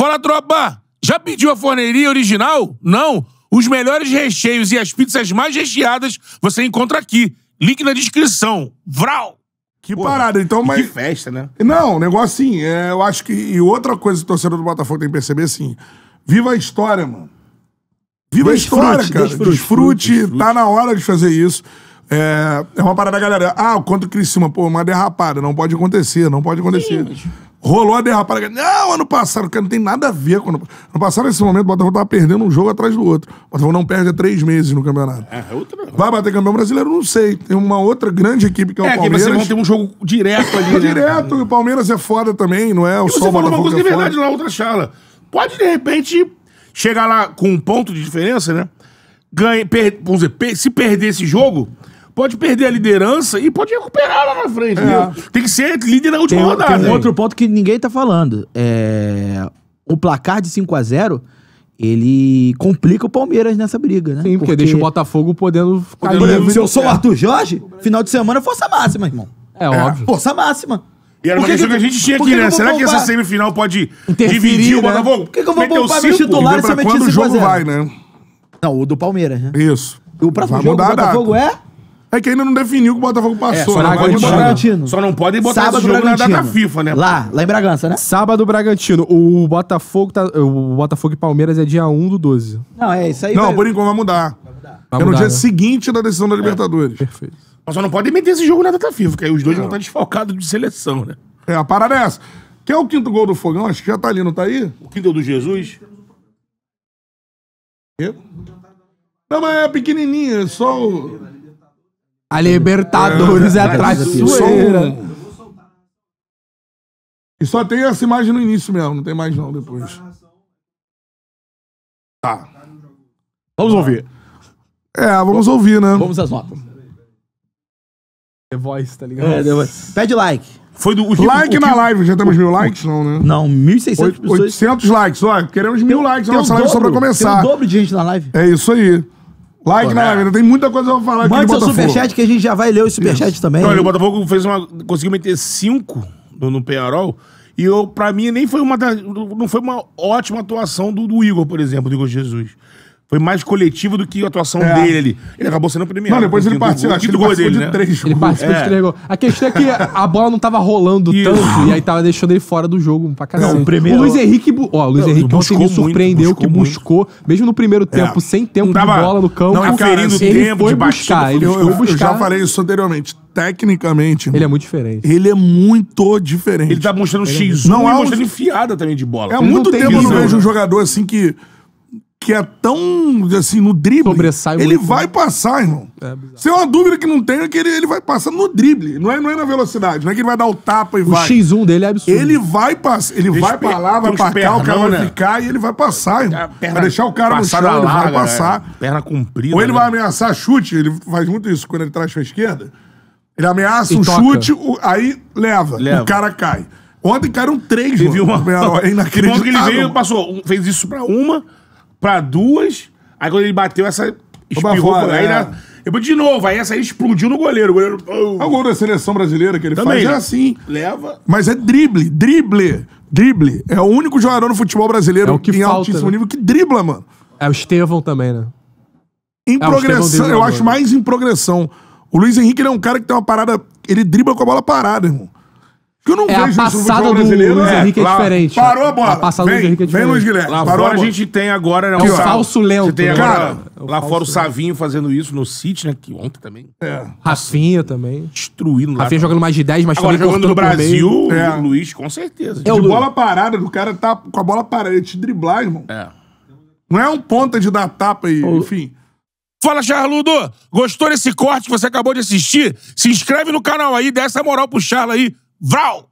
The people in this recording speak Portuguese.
Fala, tropa! Já pediu a forneria original? Não? Os melhores recheios e as pizzas mais recheadas você encontra aqui. Link na descrição. Vral! Que parada, então, mas. Que festa, né? Não, negócio assim, é, eu acho que. E outra coisa que o torcedor do Botafogo tem que perceber, assim. Viva a história, mano. Viva desfrute, a história, cara. Desfrute, desfrute, desfrute, Tá na hora de fazer isso. É, é uma parada galera. Ah, quanto Criciúma, pô, uma derrapada. Não pode acontecer, não pode acontecer. Sim. Rolou a derrapada. Não, ano passado, cara, não tem nada a ver com. Ano passado, nesse momento, o Botafogo tava perdendo um jogo atrás do outro. O Botafogo não perde há três meses no campeonato. É, é outra. Vai bater campeão brasileiro? Não sei. Tem uma outra grande equipe que é o é, Palmeiras. É, vocês vão ter um jogo direto ali, é né? direto. E o Palmeiras é foda também, não é? O e você falou uma coisa que é verdade na outra chala. Pode, de repente, chegar lá com um ponto de diferença, né? Ganha, per, vamos dizer, per, se perder esse jogo, pode perder a liderança e pode recuperar lá na frente. É. Tem que ser líder na última tem, rodada. Tem um outro ponto que ninguém tá falando. É... O placar de 5 a 0 ele complica o Palmeiras nessa briga, né? Sim, porque, porque... deixa o Botafogo podendo... podendo... Se eu sou o é. Arthur Jorge, final de semana é força máxima, irmão. É, é óbvio. Força máxima. E era uma que questão que, que, a gente tinha aqui, né? Que Será que essa semifinal pode dividir né? o Botafogo? Por que, que eu vou poupar meus titulares se eu meter 5 o jogo vai, né? Não, o do Palmeiras, né? Isso. o próximo vai jogo mudar do Botafogo é? É que ainda não definiu que o Botafogo é, passou. É, só, não né? pode botar, só não pode botar Sábado esse jogo na data FIFA, né? Lá, lá em Bragança, né? Sábado, Bragantino. O Botafogo, tá, o Botafogo e Palmeiras é dia 1 do 12. Não, é isso aí. Não, vai... por enquanto vai mudar. Vai mudar. É no mudar, dia né? seguinte da decisão da é, Libertadores. É, perfeito. Mas só não pode meter esse jogo na data FIFA, porque aí os dois não. vão é. estar desfalcados de seleção, né? É, a parada é essa. Quem é o quinto gol do Fogão? Acho que já tá ali, não tá aí? O quinto é do Jesus. Não, mas é pequenininho, é só o... A Libertadores é, é atrás é. de sueira. E só tem essa imagem no início mesmo, não tem mais não depois. Tá. Vamos ouvir. É, vamos ouvir, né? Vamos às notas. The Voice, tá ligado? É, The Voice. Pede like. Foi do, o tipo, like o na live, já temos mil likes? Não, né? Não, 1.600 pessoas. 800 likes, ó. Queremos mil likes na nossa live só pra começar. Tem o dobro de gente na live. É isso aí. Like Pô, na né? live, tem muita coisa pra falar aqui Manda seu superchat que a gente já vai ler o superchat Isso. também. Então, o Botafogo fez uma, conseguiu meter cinco no, no Penharol. E eu, pra mim nem foi uma. Não foi uma ótima atuação do, do Igor, por exemplo, do Igor Jesus. Foi mais coletivo do que a atuação é. dele ali. Ele acabou sendo premiado. Não, depois assim, ele participou, acho que ele gol dele, de né? três Ele participou é. de três A questão é que a bola não tava rolando tanto e aí tava deixando ele fora do jogo pra caralho. Não, o, primeiro... o Luiz Henrique, ó, o Luiz não, Henrique ontem me surpreendeu buscou que buscou, muito. mesmo no primeiro é. tempo, é. sem tempo tava de bola no campo. Não, aferindo cara, ele tempo de buscar, ele foi eu, buscar. Eu já falei isso anteriormente tecnicamente. Ele é muito diferente. Ele é muito diferente. Ele tá mostrando ele X1 é não, é mostrando enfiada também de bola. É muito tempo eu não vejo um jogador assim que que é tão, assim, no drible, Sobressai ele muito, vai né? passar, irmão. É Se é uma dúvida que não tenho, é que ele, ele vai passar no drible. Não é, não é na velocidade, não é que ele vai dar o tapa e o vai. O X1 dele é absurdo. Ele vai passar, ele vai pra lá, vai pra cá, o cara vai né? ficar e ele vai passar, irmão. É, perna... Vai deixar o cara Passada no chão, larga, ele vai né? passar. Né? Perna comprida. Ou ele vai ameaçar chute, ele faz muito isso quando ele traz pra esquerda. Ele ameaça e um toca. chute, aí leva, leva, o cara cai. Ontem caíram três, Teve mano. Uma... É inacreditável. Ontem ele veio, passou, fez isso pra uma pra duas. Aí quando ele bateu, essa espirrou. Fora, aí, é. de novo, aí essa aí explodiu no goleiro. O goleiro. Oh. O gol da seleção brasileira que ele Também, faz é né? assim. Leva. Mas é drible, drible, drible. É o único jogador no futebol brasileiro é que em falta, altíssimo né? nível que dribla, mano. É o Estevão também, né? Em é, progressão, eu acho mais em progressão. O Luiz Henrique é um cara que tem uma parada. Ele dribla com a bola parada, irmão. Que eu não é vejo a isso no passada do Luiz brasileiro. é, Henrique é, é diferente. Parou a bola. A passada do Luiz Vem, Henrique é vem Luiz Guilherme. Lá Parou fora a a gente tem agora... Né, o Sal- falso lento. Você tem agora, Cara, é lá falso fora o Savinho fazendo isso no City, né? Que ontem também É. Rafinha também. destruindo lá. Rafinha jogando mais de 10, mas Agora também jogando no Brasil, É. Luiz com certeza. É o De bola parada, o cara tá com a bola parada, ele te driblar, irmão. É. Não é um ponta de dar tapa e, enfim. Fala, Charludo! Gostou desse corte que você acabou de assistir? Se inscreve no canal aí, dessa essa moral pro Charla aí. Vrouw!